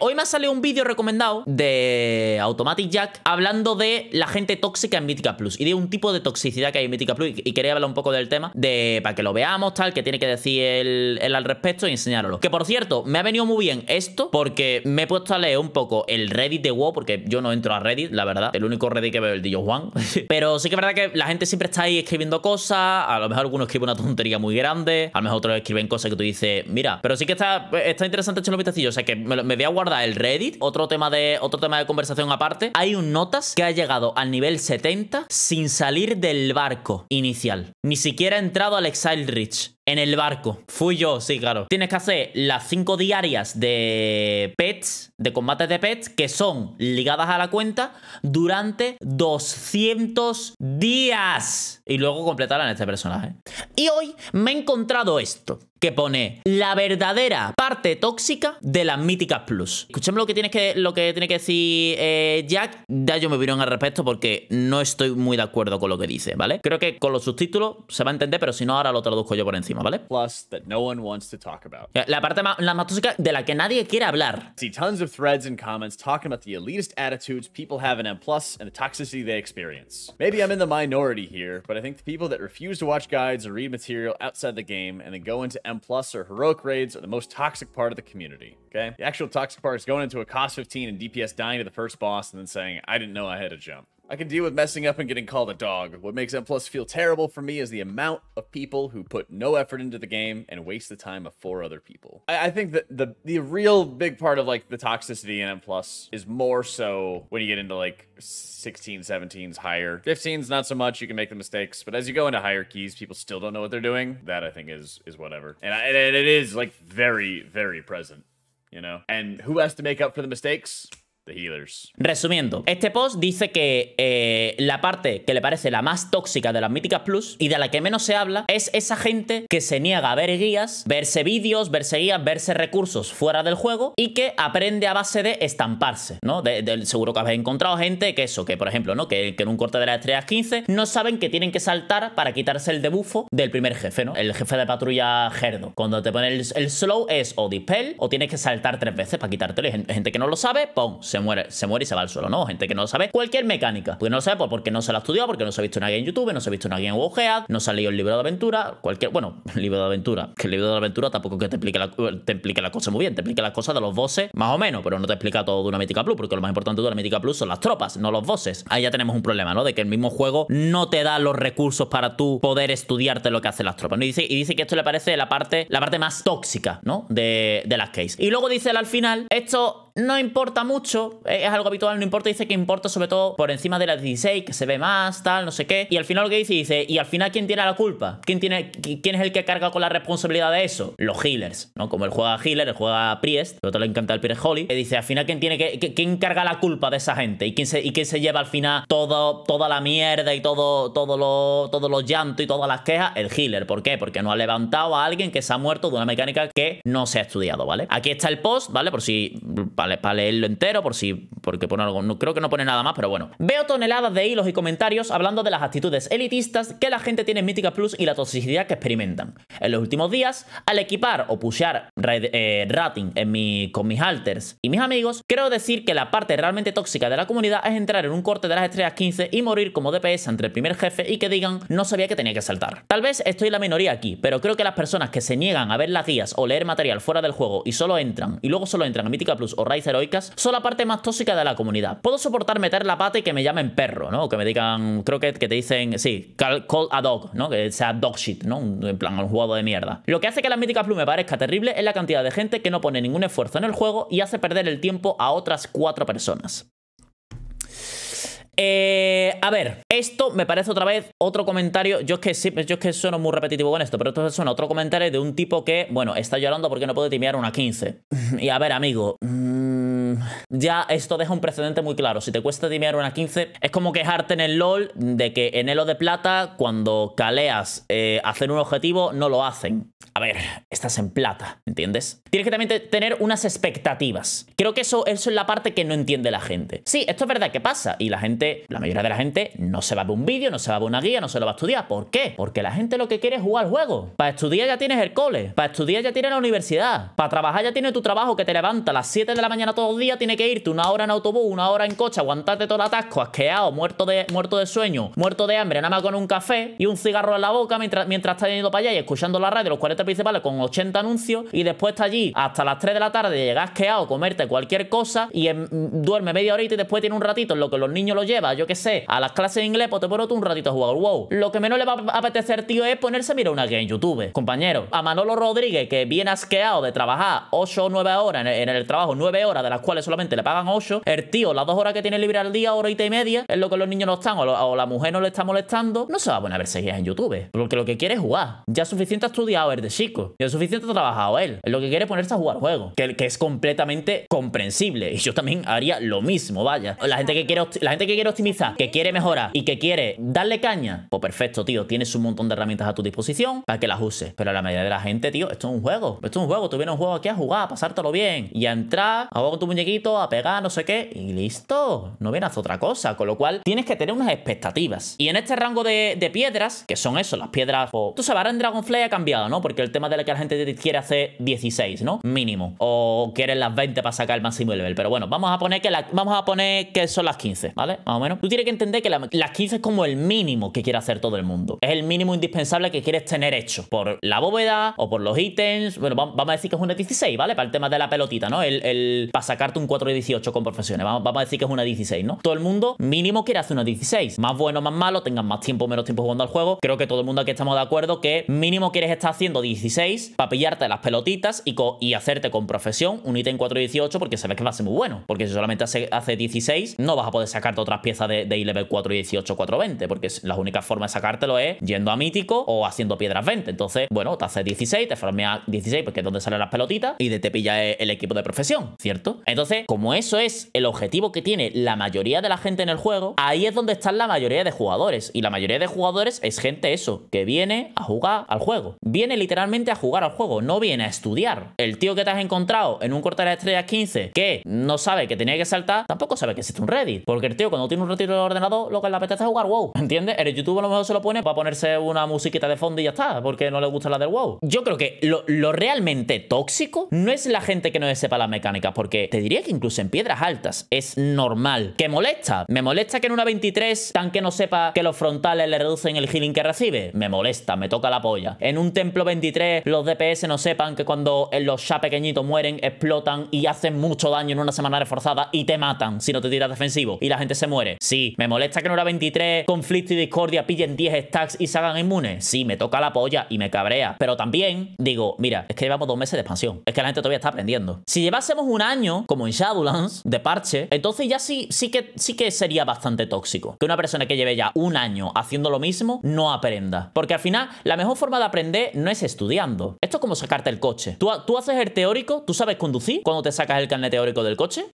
Hoy me ha salido un vídeo recomendado de Automatic Jack hablando de la gente tóxica en Mythica Plus y de un tipo de toxicidad que hay en Mythica Plus y quería hablar un poco del tema de para que lo veamos, tal, que tiene que decir él, al respecto y enseñároslo. Que por cierto, me ha venido muy bien esto porque me he puesto a leer un poco el Reddit de WoW porque yo no entro a Reddit, la verdad. El único Reddit que veo es el de Juan. Pero sí que es verdad que la gente siempre está ahí escribiendo cosas, a lo mejor algunos escriben una tontería muy grande, a lo mejor otros escriben cosas que tú dices, mira, pero sí que está, está interesante echar un vistacillo, o sea que me, me voy a el Reddit, otro tema de, otro tema de conversación aparte, hay un notas que ha llegado al nivel 70 sin salir del barco inicial. Ni siquiera ha entrado al Exile Reach. En el barco. Fui yo, sí, claro. Tienes que hacer las 5 diarias de pets, de combates de pets, que son ligadas a la cuenta durante 200 días. Y luego completarán este personaje. Y hoy me he encontrado esto que pone la verdadera parte tóxica de las míticas plus. Escuchemos lo que que, lo que tiene que decir eh, Jack. Ya yo me vieron al respecto porque no estoy muy de acuerdo con lo que dice, ¿vale? Creo que con los subtítulos se va a entender, pero si no, ahora lo traduzco yo por encima. encima, ¿vale? Plus that no one wants to talk about. La parte más, la más tóxica de la que nadie quiere hablar. See tons of threads and comments talking about the elitist attitudes people have in M+, and the toxicity they experience. Maybe I'm in the minority here, but I think the people that refuse to watch guides or read material outside the game and then go into M+, or heroic raids are the most toxic part of the community, okay? The actual toxic part is going into a cost 15 and DPS dying to the first boss and then saying, I didn't know I had to jump. I can deal with messing up and getting called a dog. What makes M Plus feel terrible for me is the amount of people who put no effort into the game and waste the time of four other people. I, I think that the the real big part of like the toxicity in M Plus is more so when you get into like 16, 17s higher. 15s not so much. You can make the mistakes, but as you go into higher keys, people still don't know what they're doing. That I think is is whatever, and, I, and it is like very very present. You know, and who has to make up for the mistakes? Resumiendo, este post dice que eh, la parte que le parece la más tóxica de las míticas plus y de la que menos se habla es esa gente que se niega a ver guías, verse vídeos, verse guías, verse recursos fuera del juego y que aprende a base de estamparse, ¿no? seguro que habéis encontrado gente que eso, que por ejemplo, ¿no? Que, en un corte de las estrellas 15 no saben que tienen que saltar para quitarse el debufo del primer jefe, ¿no? El jefe de patrulla Gerdo. Cuando te pone el, slow es o dispel o tienes que saltar tres veces para quitártelo. Y gente que no lo sabe, ¡pum! se muere, se muere y se va al suelo, ¿no? Gente que no lo sabe. Cualquier mecánica. Porque no lo sabe pues porque no se la ha estudiado, porque no se ha visto nadie en YouTube, no se ha visto nadie en Wogead, no se ha el libro de aventura, cualquier, bueno, libro de aventura. Que el libro de aventura tampoco que te explique la, te explique cosa muy bien, te explique las cosas de los voces más o menos, pero no te explica todo de una mítica plus, porque lo más importante de una mítica plus son las tropas, no los voces Ahí ya tenemos un problema, ¿no? De que el mismo juego no te da los recursos para tú poder estudiarte lo que hacen las tropas. Y, dice, y dice que esto le parece la parte, la parte más tóxica, ¿no? De, de las case. Y luego dice al final, esto no importa mucho, eh, es algo habitual, no importa, dice que importa sobre todo por encima de las 16, que se ve más, tal, no sé qué. Y al final lo que dice, dice, y al final ¿quién tiene la culpa? ¿Quién, tiene, quién es el que carga con la responsabilidad de eso? Los healers, ¿no? Como él juega healer, él juega Priest, el otro le encanta el Priest Holly, que dice, al final ¿quién tiene que, quién carga la culpa de esa gente? ¿Y quién se, y se lleva al final todo, toda la mierda y todo, todo lo, todos los llantos y todas las quejas? El healer, ¿por qué? Porque no ha levantado a alguien que se ha muerto de una mecánica que no se ha estudiado, ¿vale? Aquí está el post, ¿vale? Por si para, leerlo entero, por si, porque pone algo, no, creo que no pone nada más, pero bueno. Veo toneladas de hilos y comentarios hablando de las actitudes elitistas que la gente tiene en Mítica Plus y la toxicidad que experimentan. En los últimos días, al equipar o pushear eh, rating en mi, con mis halters y mis amigos, creo decir que la parte realmente tóxica de la comunidad es entrar en un corte de las estrellas 15 y morir como DPS entre el primer jefe y que digan, no sabía que tenía que saltar. Tal vez estoy la minoría aquí, pero creo que las personas que se niegan a ver las guías o leer material fuera del juego y solo entran, y luego solo entran a Mítica Plus o y heroicas son la parte más tóxica de la comunidad. Puedo soportar meter la pata y que me llamen perro, ¿no? O que me digan, creo que, te dicen, sí, call, a dog, ¿no? Que sea dog shit, ¿no? En plan, un jugador de mierda. Lo que hace que las míticas plume me parezca terrible es la cantidad de gente que no pone ningún esfuerzo en el juego y hace perder el tiempo a otras cuatro personas. Eh, a ver, esto me parece otra vez otro comentario. Yo es que sí, yo es que sueno muy repetitivo con esto, pero esto suena otro comentario de un tipo que, bueno, está llorando porque no puede timiar una 15. y a ver, amigo. Mm, ya esto deja un precedente muy claro. Si te cuesta timear una 15, es como quejarte en el LOL de que en Elo de Plata, cuando caleas eh, hacen un objetivo, no lo hacen ver, estás en plata, ¿entiendes? Tienes que también tener unas expectativas. Creo que eso, eso es la parte que no entiende la gente. Sí, esto es verdad que pasa y la gente, la mayoría de la gente no se va a ver un vídeo, no se va a ver una guía, no se lo va a estudiar. ¿Por qué? Porque la gente lo que quiere es jugar al juego. Para estudiar ya tienes el cole, para estudiar ya tienes la universidad, para trabajar ya tienes tu trabajo que te levanta a las 7 de la mañana todos los días, tiene que irte una hora en autobús, una hora en coche, aguantarte todo el atasco, asqueado, muerto de, muerto de sueño, muerto de hambre, nada más con un café y un cigarro en la boca mientras, mientras estás yendo para allá y escuchando la radio los 40 vale, con 80 anuncios y después está allí hasta las 3 de la tarde, llegas a comerte cualquier cosa y em, duerme media horita y después tiene un ratito en lo que los niños lo lleva yo que sé, a las clases de inglés, pues te pones tú un ratito a jugar wow. Lo que menos le va a apetecer, tío, es ponerse a mirar una game en YouTube. Compañero, a Manolo Rodríguez, que viene asqueado de trabajar 8 o 9 horas en el, trabajo, 9 horas de las cuales solamente le pagan 8, el tío, las 2 horas que tiene libre al día, horita y media, es lo que los niños no están o, la mujer no le está molestando, no se va a poner a ver guías en YouTube. Porque lo que quiere es jugar. Ya suficiente ha estudiado el chico. Y el suficiente trabajado él. lo que quiere ponerse a jugar juego. Que, es completamente comprensible. Y yo también haría lo mismo, vaya. La gente que quiere, la gente que quiere optimizar, que quiere mejorar y que quiere darle caña, pues perfecto, tío. Tienes un montón de herramientas a tu disposición para que las uses. Pero a la mayoría de la gente, tío, esto es un juego. Esto es un juego. Tú vienes a un juego aquí a jugar, a pasártelo bien. Y a entrar, a jugar con tu muñequito, a pegar, no sé qué. Y listo. No vienes a otra cosa. Con lo cual, tienes que tener unas expectativas. Y en este rango de, piedras, que son eso, las piedras, o pues, tú sabes, ahora en Dragonfly ha cambiado, ¿no? Porque el tema de la que la gente quiere hacer 16, ¿no? Mínimo. O quieren las 20 para sacar el máximo nivel. Pero bueno, vamos a poner que la, vamos a poner que son las 15, ¿vale? Más o menos. Tú tienes que entender que las 15 es como el mínimo que quiere hacer todo el mundo. Es el mínimo indispensable que quieres tener hecho. Por la bóveda o por los ítems. Bueno, vamos a decir que es una 16, ¿vale? Para el tema de la pelotita, ¿no? El, para sacarte un 4 de 18 con profesiones. Vamos, a decir que es una 16, ¿no? Todo el mundo mínimo quiere hacer una 16. Más bueno, más malo, tengan más tiempo, menos tiempo jugando al juego. Creo que todo el mundo aquí estamos de acuerdo que mínimo quieres estar haciendo 16 para pillarte las pelotitas y, hacerte con profesión un ítem 4.18 porque se ve que va a ser muy bueno. Porque si solamente hace, hace 16, no vas a poder sacarte otras piezas de, de level 4.18, 4.20, porque la única forma de sacártelo es yendo a mítico o haciendo piedras 20. Entonces, bueno, te hace 16, te a 16 porque es donde salen las pelotitas y de te pilla el equipo de profesión, ¿cierto? Entonces, como eso es el objetivo que tiene la mayoría de la gente en el juego, ahí es donde están la mayoría de jugadores. Y la mayoría de jugadores es gente eso, que viene a jugar al juego. Viene literalmente a jugar al juego, no viene a estudiar. El tío que te has encontrado en un corte de las estrellas 15 que no sabe que tenía que saltar, tampoco sabe que existe un Reddit. Porque el tío cuando tiene un retiro del ordenador, lo que le apetece es jugar WoW. ¿Entiendes? El YouTube a lo mejor se lo pone para ponerse una musiquita de fondo y ya está, porque no le gusta la del WoW. Yo creo que lo, realmente tóxico no es la gente que no sepa las mecánicas, porque te diría que incluso en piedras altas es normal. Que molesta. Me molesta que en una 23 tanque no sepa que los frontales le reducen el healing que recibe. Me molesta, me toca la polla. En un templo 23 los DPS no sepan que cuando eh, los ya pequeñitos mueren, explotan y hacen mucho daño en una semana reforzada y te matan si no te tiras defensivo y la gente se muere. Sí, me molesta que en hora 23 conflicto y discordia pillen 10 stacks y se hagan inmunes. Sí, me toca la polla y me cabrea. Pero también digo, mira, es que llevamos dos meses de expansión. Es que la gente todavía está aprendiendo. Si llevásemos un año, como en Shadowlands, de parche, entonces ya sí, sí, que, sí que sería bastante tóxico. Que una persona que lleve ya un año haciendo lo mismo no aprenda. Porque al final, la mejor forma de aprender no es esto estudiando. Esto es como sacarte el coche. Tú, haces el teórico, tú sabes conducir cuando te sacas el carnet teórico del coche.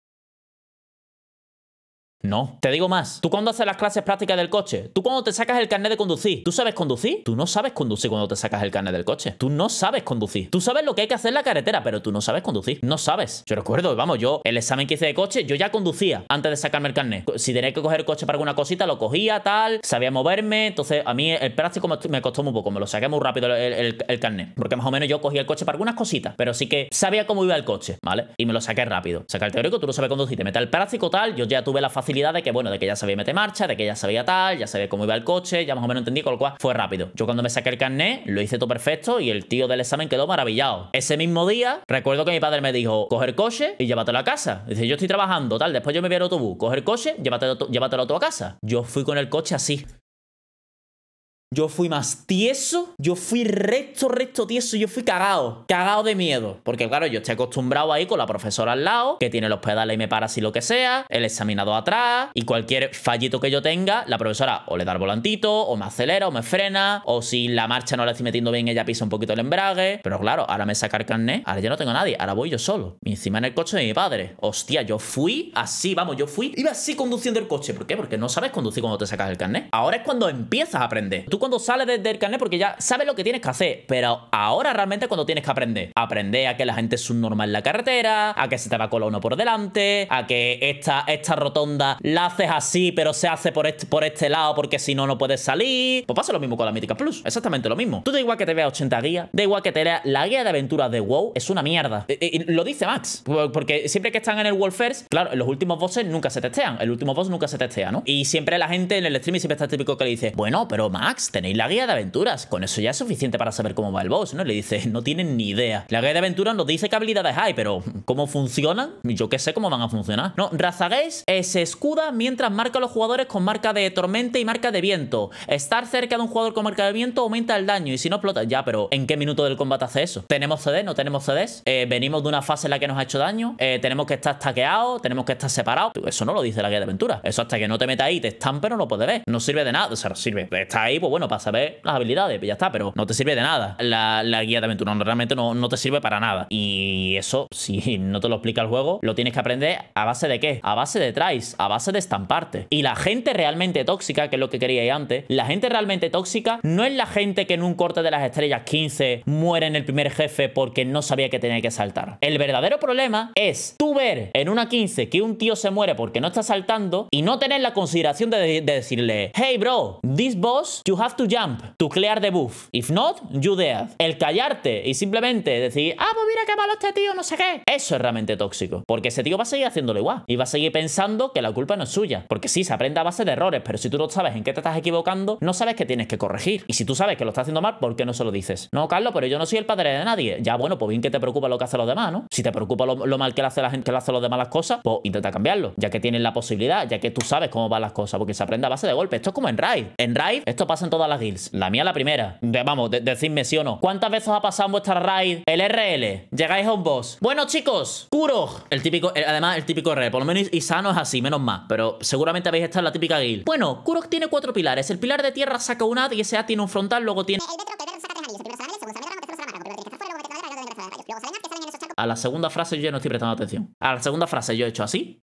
No. Te digo más. Tú cuando haces las clases prácticas del coche, tú cuando te sacas el carnet de conducir, ¿tú sabes conducir? Tú no sabes conducir cuando te sacas el carnet del coche. Tú no sabes conducir. Tú sabes lo que hay que hacer en la carretera, pero tú no sabes conducir. No sabes. Yo recuerdo, vamos, yo el examen que hice de coche, yo ya conducía antes de sacarme el carnet. Si tenía que coger el coche para alguna cosita, lo cogía, tal, sabía moverme. Entonces, a mí el práctico me costó muy poco, me lo saqué muy rápido el, carnet. Porque más o menos yo cogía el coche para algunas cositas, pero sí que sabía cómo iba el coche, ¿vale? Y me lo saqué rápido. Sacar el teórico, tú no sabes conducir, te el práctico, tal, yo ya tuve la facilidad de que, bueno, de que ya sabía meter marcha, de que ya sabía tal, ya sabía cómo iba el coche, ya más o menos entendí, con lo cual fue rápido. Yo cuando me saqué el carnet, lo hice todo perfecto y el tío del examen quedó maravillado. Ese mismo día, recuerdo que mi padre me dijo, coger coche y llévatelo a casa. Dice, yo estoy trabajando, tal, después yo me voy al autobús, coger coche, llévatelo, llévatelo a tu casa. Yo fui con el coche así. Yo fui más tieso, yo fui recto, recto tieso, yo fui cagado, cagado de miedo. Porque claro, yo estoy acostumbrado ahí con la profesora al lado, que tiene los pedales y me para si lo que sea, el examinado atrás, y cualquier fallito que yo tenga, la profesora o le da el volantito, o me acelera, o me frena, o si la marcha no la estoy metiendo bien, ella pisa un poquito el embrague. Pero claro, ahora me saca el carnet, ahora ya no tengo a nadie, ahora voy yo solo. Y encima en el coche de mi padre. Hostia, yo fui así, vamos, yo fui, iba así conduciendo el coche. ¿Por qué? Porque no sabes conducir cuando te sacas el carnet. Ahora es cuando empiezas a aprender cuando sales desde el porque ya sabes lo que tienes que hacer, pero ahora realmente cuando tienes que aprender. Aprender a que la gente es subnormal en la carretera, a que se te va con uno por delante, a que esta, esta rotonda la haces así, pero se hace por este, por este lado porque si no, no puedes salir. Pues pasa lo mismo con la Mítica Plus, exactamente lo mismo. Tú da igual que te veas 80 guías, da igual que te leas la guía de aventuras de WoW, es una mierda. Y lo dice Max, porque siempre que están en el World First, claro, los últimos bosses nunca se testean, el último boss nunca se testea, ¿no? Y siempre la gente en el streaming siempre está típico que le dice, bueno, pero Max, tenéis la guía de aventuras. Con eso ya es suficiente para saber cómo va el boss, ¿no? Le dice, no tienen ni idea. La guía de aventuras nos dice qué habilidades hay, pero ¿cómo funcionan? Yo qué sé cómo van a funcionar. No, Razagáis, se escuda mientras marca a los jugadores con marca de tormenta y marca de viento. Estar cerca de un jugador con marca de viento aumenta el daño y si no explota... Ya, pero ¿en qué minuto del combate hace eso? ¿Tenemos CD? ¿No tenemos CDs? Eh, ¿Venimos de una fase en la que nos ha hecho daño? Eh, ¿Tenemos que estar taqueados? ¿Tenemos que estar separados? Eso no lo dice la guía de aventuras. Eso hasta que no te metas ahí, te pero no lo puedes ver. No sirve de nada. O sea, sirve. Está ahí, pues bueno bueno, para saber las habilidades, pues ya está, pero no te sirve de nada. La, guía de aventura realmente no, te sirve para nada. Y eso, si no te lo explica el juego, lo tienes que aprender a base de qué? A base de tries, a base de estamparte. Y la gente realmente tóxica, que es lo que queríais antes, la gente realmente tóxica no es la gente que en un corte de las estrellas 15 muere en el primer jefe porque no sabía que tenía que saltar. El verdadero problema es tú ver en una 15 que un tío se muere porque no está saltando y no tener la consideración de, de decirle, hey bro, this boss, you have to jump to clear the buff. If not, you dead. El callarte y simplemente decir, ah, pues mira qué malo este tío, no sé qué. Eso es realmente tóxico. Porque ese tío va a seguir haciéndolo igual. Y va a seguir pensando que la culpa no es suya. Porque sí, se aprende a base de errores, pero si tú no sabes en qué te estás equivocando, no sabes que tienes que corregir. Y si tú sabes que lo estás haciendo mal, ¿por qué no se lo dices? No, Carlos, pero yo no soy el padre de nadie. Ya, bueno, pues bien que te preocupa lo que hacen los demás, ¿no? Si te preocupa lo, mal que le hace la gente, que le hace los demás las cosas, pues intenta cambiarlo. Ya que tienes la posibilidad, ya que tú sabes cómo van las cosas. Porque se aprende a base de golpe. Esto es como en Raid. En Raid, esto pasa en todo a las guilds. La mía la primera. vamos, de, decidme sí o no. ¿Cuántas veces os ha pasado en vuestra raid el RL? Llegáis a un boss. Bueno, chicos, Kurok. El típico, además, el típico RL. Por lo menos Isano es así, menos más. Pero seguramente habéis estado en la típica guild. Bueno, Kurok tiene cuatro pilares. El pilar de tierra saca un ad y ese ad tiene un frontal, luego tiene... A la segunda frase yo ya no estoy prestando atención. A la segunda frase yo he hecho así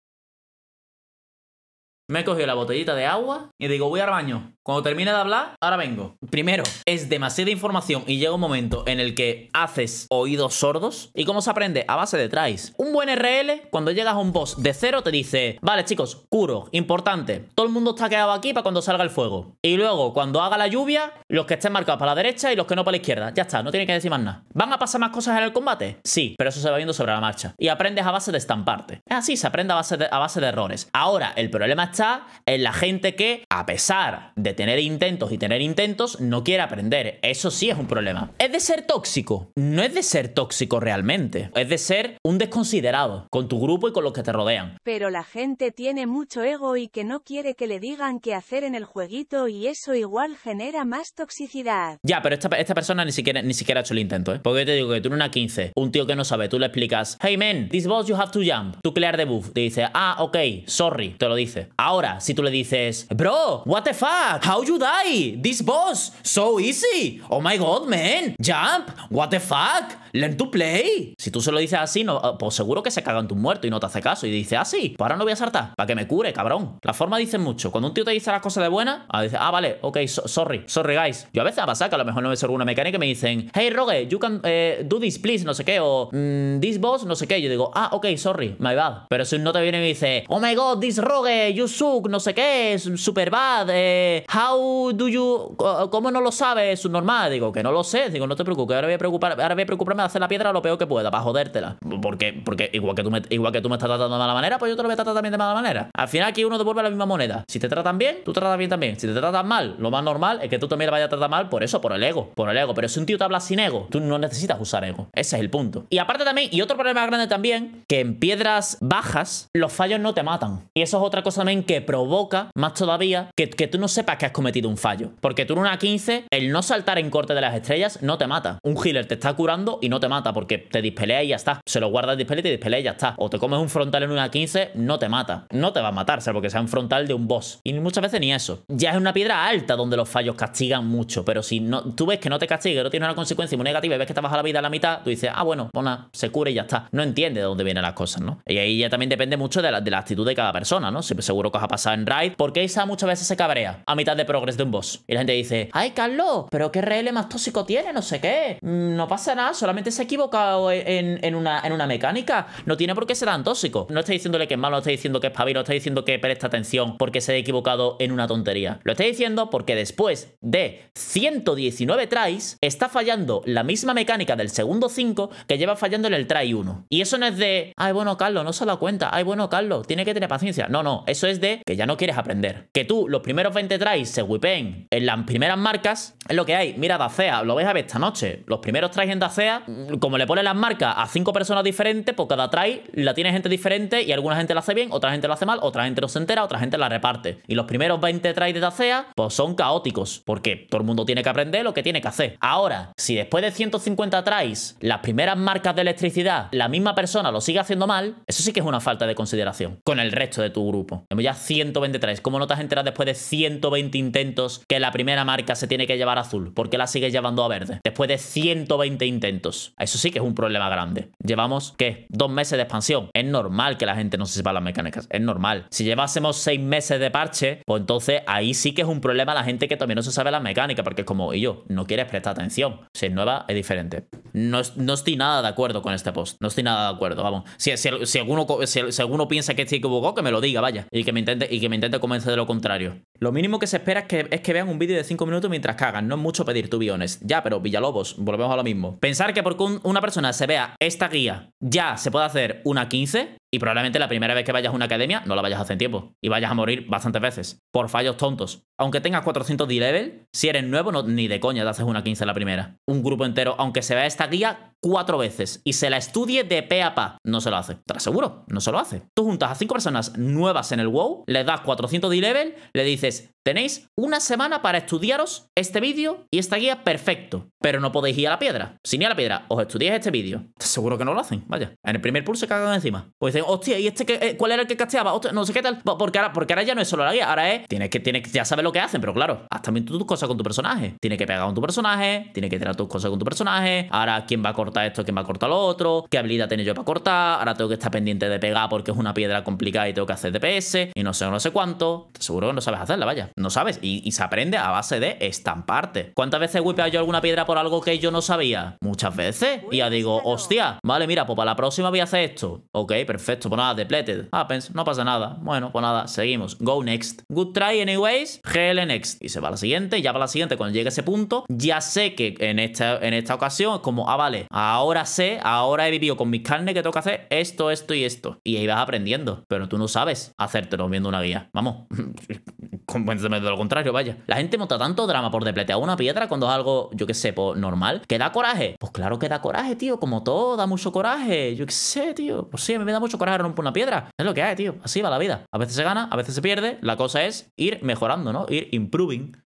me he cogido la botellita de agua y digo, voy al baño. Cuando termine de hablar, ahora vengo. Primero, es demasiada información y llega un momento en el que haces oídos sordos. ¿Y cómo se aprende? A base de tries. Un buen RL, cuando llegas a un boss de cero, te dice, vale chicos, curo, importante. Todo el mundo está quedado aquí para cuando salga el fuego. Y luego, cuando haga la lluvia, los que estén marcados para la derecha y los que no para la izquierda. Ya está, no tiene que decir más nada. ¿Van a pasar más cosas en el combate? Sí, pero eso se va viendo sobre la marcha. Y aprendes a base de estamparte. Es así, se aprende a base de, a base de errores. Ahora, el problema es está en la gente que, a pesar de tener intentos y tener intentos, no quiere aprender. Eso sí es un problema. Es de ser tóxico. No es de ser tóxico realmente. Es de ser un desconsiderado con tu grupo y con los que te rodean. Pero la gente tiene mucho ego y que no quiere que le digan qué hacer en el jueguito y eso igual genera más toxicidad. Ya, pero esta, persona ni siquiera, ni siquiera ha hecho el intento, ¿eh? Porque yo te digo que tú en una 15, un tío que no sabe, tú le explicas, hey man, this boss you have to jump, to clear the Te dice, ah, ok, sorry, te lo dice. Ahora, si tú le dices, bro, what the fuck? How you die? This boss, so easy. Oh my god, man. Jump, what the fuck? Learn to play. Si tú se lo dices así, no, eh, pues seguro que se caga en tu muerto y no te hace caso. Y dice, ah, sí, pues ahora no voy a saltar. Para que me cure, cabrón. La forma dice mucho. Cuando un tío te dice las cosas de buena, a ah, veces, ah, vale, ok, sorry, sorry, guys. Yo a veces a pasar que a lo mejor no me una mecánica y me dicen, hey, Rogue, you can eh, do this, please, no sé qué. O mm, this boss, no sé qué. Yo digo, ah, ok, sorry, my bad. Pero si no te viene y me dice, oh my god, this Rogue, you no sé qué, Superbad, eh, How do you... ¿Cómo no lo sabes, normal Digo, que no lo sé, digo, no te preocupes, ahora voy a, preocupar, ahora voy a preocuparme de hacer la piedra lo peor que pueda, para jodértela. Porque, porque igual, que tú me, igual que tú me estás tratando de mala manera, pues yo te lo voy a tratar también de mala manera. Al final aquí uno devuelve la misma moneda. Si te tratan bien, tú tratas bien también. Si te tratan mal, lo más normal es que tú también le vayas a tratar mal por eso, por el ego, por el ego. Pero si un tío te habla sin ego, tú no necesitas usar ego. Ese es el punto. Y aparte también, y otro problema grande también, que en piedras bajas, los fallos no te matan. Y eso es otra cosa también que provoca más todavía que, tú no sepas que has cometido un fallo. Porque tú en una 15, el no saltar en corte de las estrellas no te mata. Un healer te está curando y no te mata porque te dispelea y ya está. Se lo guardas el y te dispelea y ya está. O te comes un frontal en una 15, no te mata. No te va a matar, salvo que sea un frontal de un boss. Y muchas veces ni eso. Ya es una piedra alta donde los fallos castigan mucho, pero si no, tú ves que no te castiga, no tiene una consecuencia muy negativa y ves que te baja la vida a la mitad, tú dices, ah, bueno, bueno, pues se cure y ya está. No entiende de dónde vienen las cosas, ¿no? Y ahí ya también depende mucho de la, de la actitud de cada persona, ¿no? Siempre seguro que a ha en Raid, porque Isa muchas veces se cabrea a mitad de progreso de un boss. Y la gente dice, ay, Carlos, pero qué RL más tóxico tiene, no sé qué. Mm, no pasa nada, solamente se ha equivocado e-, en, una, en una mecánica. No tiene por qué ser tan tóxico. No estoy diciéndole que es malo, no estoy diciendo que es pavido, no estoy diciendo que presta atención porque se ha equivocado en una tontería. Lo estoy diciendo porque después de 119 tries, está fallando la misma mecánica del segundo 5 que lleva fallando en el try 1. Y eso no es de, ay, bueno, Carlos, no se dado cuenta, ay, bueno, Carlos, tiene que tener paciencia. No, no, eso es de que ya no quieres aprender. Que tú, los primeros 20 tries se wipen en las primeras marcas, es lo que hay. Mira, Dacea, lo ves a ver esta noche. Los primeros tries en Dacea, mm, como le pones las marcas a cinco personas diferentes, pues cada try la tiene gente diferente y alguna gente la hace bien, otra gente la hace mal, otra gente no se entera, otra gente la reparte. Y los primeros 20 tries de Dacea, pues son caóticos, porque todo el mundo tiene que aprender lo que tiene que hacer. Ahora, si después de 150 tries, las primeras marcas de electricidad, la misma persona lo sigue haciendo mal, eso sí que es una falta de consideración con el resto de tu grupo. Ya 123? ¿Cómo no te has enterado después de 120 intentos que la primera marca se tiene que llevar azul? ¿Por qué la sigues llevando a verde? Después de 120 intentos. Eso sí que es un problema grande. Llevamos, ¿qué? Dos meses de expansión. Es normal que la gente no se sepa las mecánicas. Es normal. Si llevásemos seis meses de parche, pues entonces ahí sí que es un problema la gente que también no se sabe las mecánicas, porque es como, y yo, no quieres prestar atención. Si es nueva, es diferente. No, estoy nada de acuerdo con este post. No estoy nada de acuerdo, vamos. Si, alguno, si, si alguno piensa que estoy equivocado, que me lo diga, vaya. Y que me y que me intente convencer de lo contrario. Lo mínimo que se espera es que, es que vean un vídeo de 5 minutos mientras cagan. No es mucho pedir, tu Ya, pero Villalobos, volvemos a lo mismo. Pensar que porque una persona se vea esta guía, ya se puede hacer una 15 y probablemente la primera vez que vayas a una academia no la vayas a hacer en tiempo y vayas a morir bastantes veces por fallos tontos. Aunque tengas 400 de level, si eres nuevo, ni de coña te haces una 15 la primera. Un grupo entero, aunque se vea esta guía, cuatro veces y se la estudie de pe a pa, no se lo hace. Te lo aseguro, no se lo hace. Tú juntas a cinco personas nuevas en el WoW, le das 400 de level, le dices, tenéis una semana para estudiaros este vídeo y esta guía perfecto, pero no podéis ir a la piedra. Si ni a la piedra, os estudiéis este vídeo. Te aseguro que no lo hacen, vaya. En el primer pulso se cagan encima. Pues dicen, hostia, ¿y este eh, cuál era el que casteaba? no sé qué tal. Porque ahora, porque ahora ya no es solo la guía, ahora es, tienes que, ya sabes lo que hacen, pero claro, haz también tus cosas con tu personaje. tiene que pegar con tu personaje, tiene que tirar tus cosas con tu personaje. Ahora, ¿quién va a cortar? esto, que me ha cortado lo otro, qué habilidad tengo yo para cortar, ahora tengo que estar pendiente de pegar porque es una piedra complicada y tengo que hacer DPS y no sé, no sé cuánto. Seguro que no sabes hacerla, vaya. No sabes. Y, se aprende a base de estamparte. ¿Cuántas veces he whipeado yo alguna piedra por algo que yo no sabía? Muchas veces. Y ya digo, hostia, vale, mira, pues para la próxima voy a hacer esto. Ok, perfecto, pues nada, depleted. Ah, no pasa nada. Bueno, pues nada, seguimos. Go next. Good try anyways, GL next. Y se va a la siguiente, ya para la siguiente, cuando llegue ese punto, ya sé que en esta, en esta ocasión es como, ah, vale, ahora sé, ahora he vivido con mis carnes que tengo que hacer esto, esto y esto. Y ahí vas aprendiendo, pero tú no sabes hacértelo viendo una guía. Vamos, convénceme de lo contrario, vaya. La gente monta tanto drama por depletear una piedra cuando es algo, yo qué sé, pues, normal. ¿Que da coraje? Pues claro que da coraje, tío, como todo, da mucho coraje. Yo qué sé, tío. Pues sí, a mí me da mucho coraje romper una piedra. Es lo que hay, tío. Así va la vida. A veces se gana, a veces se pierde. La cosa es ir mejorando, ¿no? Ir improving.